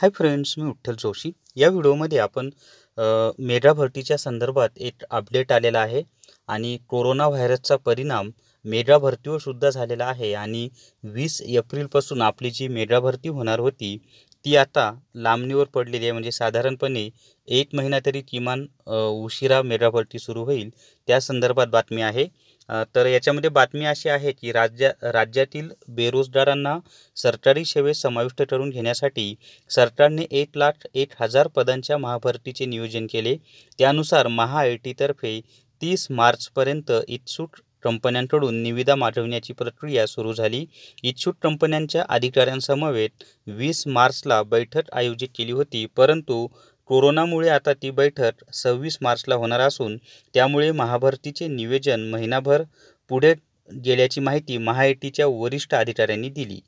hi friends मी उठ्ठल जोशी या व्हिडिओमध्ये आपण मेगा भरतीच्या संदर्भात एक अपडेट आलेला आहे आणि कोरोना व्हायरसचा परिणाम मेगा भरतीवर सुद्धा झालेला आहे आणि वीस एप्रिलपासून आपली जी मेगा भरती होणार होती ती आता लांबणीवर पडलेली आहे म्हणजे साधारणपणे एक महिना तरी किमान उशिरा मेगा भरती सुरू होईल त्या संदर्भात बातमी आहे तर याच्यामध्ये बातमी अशी आहे की राज्या राज्यातील बेरोजगारांना सरकारी सेवेत समाविष्ट करून घेण्यासाठी सरकारने एक लाख एक हजार पदांच्या महाभरतीचे नियोजन केले त्यानुसार महा आय तर्फे तीस मार्चपर्यंत इच्छुक कंपन्यांकडून निविदा मागवण्याची प्रक्रिया सुरू झाली इच्छुक कंपन्यांच्या अधिकाऱ्यांसमवेत वीस मार्चला बैठक आयोजित केली होती परंतु कोरोनामुळे आता ती बैठक सव्वीस मार्चला होणार असून त्यामुळे महाभरतीचे नियोजन महिनाभर पुढे गेल्याची माहिती महाएटीच्या वरिष्ठ अधिकाऱ्यांनी दिली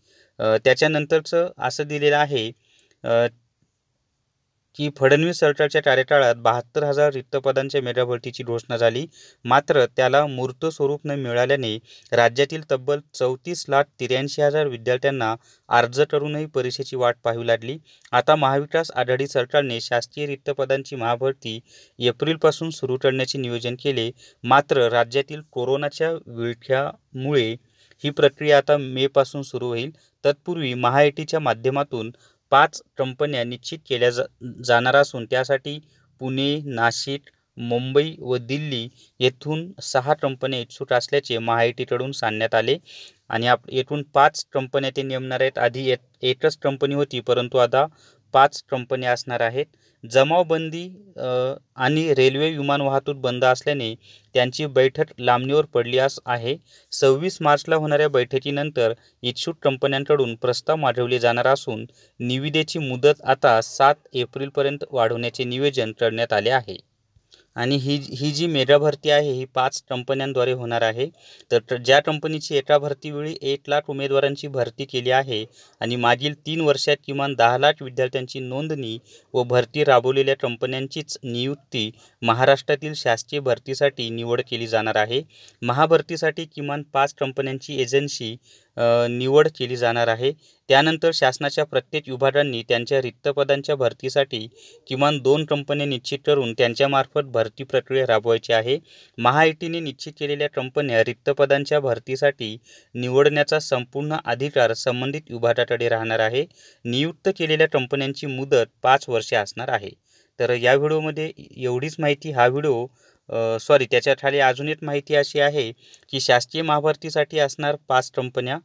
त्याच्यानंतरचं असं दिलेलं आहे की फडणवीस सरकारच्या कार्यकाळात बहात्तर हजार रिक्त पदांच्या भरतीची घोषणा झाली मात्र त्याला मूर्त स्वरूप न मिळाल्याने राज्यातील तब्बल चौतीस लाख त्र्याऐंशी हजार विद्यार्थ्यांना अर्ज करूनही परीक्षेची वाट पाहावी लागली आता महाविकास आघाडी सरकारने शासकीय रिक्त पदांची महाभरती एप्रिलपासून सुरू करण्याचे नियोजन केले मात्र राज्यातील कोरोनाच्या विळख्यामुळे ही प्रक्रिया आता मेपासून सुरू होईल तत्पूर्वी महाआयटीच्या माध्यमातून पाच कंपन्या निश्चित केल्या जा जाणार असून त्यासाठी पुणे नाशिक मुंबई व दिल्ली येथून सहा कंपन्या इच्छुक असल्याचे माहितीकडून सांगण्यात आले आणि आप एकूण पाच कंपन्या ते नेमणार आहेत आधी एक एकच कंपनी होती परंतु आता पाच कंपन्या असणार आहेत जमावबंदी आणि रेल्वे विमान वाहतूक बंद असल्याने त्यांची बैठक लांबणीवर पडली अस आहे सव्वीस मार्चला होणाऱ्या बैठकीनंतर इच्छुक कंपन्यांकडून प्रस्ताव मागवले जाणार असून निविदेची मुदत आता सात एप्रिलपर्यंत वाढवण्याचे निवेदन करण्यात आले आहे आणि ही ही जी मेगा भरती आहे ही पाच कंपन्यांद्वारे होणार आहे तर ज्या कंपनीची एका भरतीवेळी एक लाख उमेदवारांची भरती केली आहे आणि मागील तीन वर्षात किमान दहा लाख विद्यार्थ्यांची नोंदणी व भरती राबवलेल्या कंपन्यांचीच नियुक्ती महाराष्ट्रातील शासकीय भरतीसाठी निवड केली जाणार आहे महाभरतीसाठी किमान पाच कंपन्यांची एजन्सी निवड केली जाणार आहे त्यानंतर शासनाच्या प्रत्येक विभागांनी त्यांच्या रिक्तपदांच्या भरतीसाठी किमान दोन कंपन्या निश्चित करून त्यांच्यामार्फत भरती प्रक्रिया राबवायची आहे महाआयटीने निश्चित केलेल्या कंपन्या रिक्तपदांच्या भरतीसाठी निवडण्याचा संपूर्ण अधिकार संबंधित विभागाकडे राहणार आहे नियुक्त केलेल्या कंपन्यांची मुदत पाच वर्षे असणार आहे तर या व्हिडिओमध्ये एवढीच माहिती हा व्हिडिओ सॉरी त्याच्या खाली अजून एक माहिती अशी आहे की शासकीय महाभरतीसाठी असणार पाच कंपन्या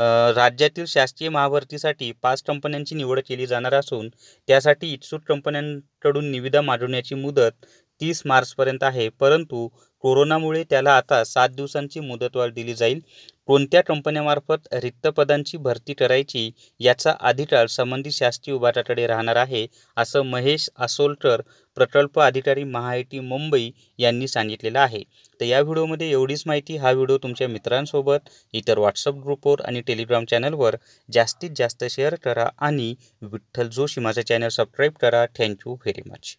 राज्यातील शासकीय महाभरतीसाठी पाच कंपन्यांची निवड केली जाणार असून त्यासाठी इच्छुक कंपन्यांकडून निविदा मागवण्याची मुदत तीस मार्चपर्यंत आहे परंतु कोरोनामुळे त्याला आता सात दिवसांची मुदतवाढ दिली जाईल कोणत्या कंपन्यामार्फत रिक्त पदांची भरती करायची याचा अधिकार संबंधित शासकीय विभागाकडे राहणार आहे असं महेश असोलकर प्रकल्प अधिकारी महाआयटी मुंबई यांनी सांगितलेलं आहे तर या व्हिडिओमध्ये एवढीच माहिती हा व्हिडिओ तुमच्या मित्रांसोबत इतर व्हॉट्सअप ग्रुपवर आणि टेलिग्राम चॅनलवर जास्तीत जास्त शेअर करा आणि विठ्ठल जोशी माझा चॅनल सबस्क्राईब करा थँक्यू व्हेरी मच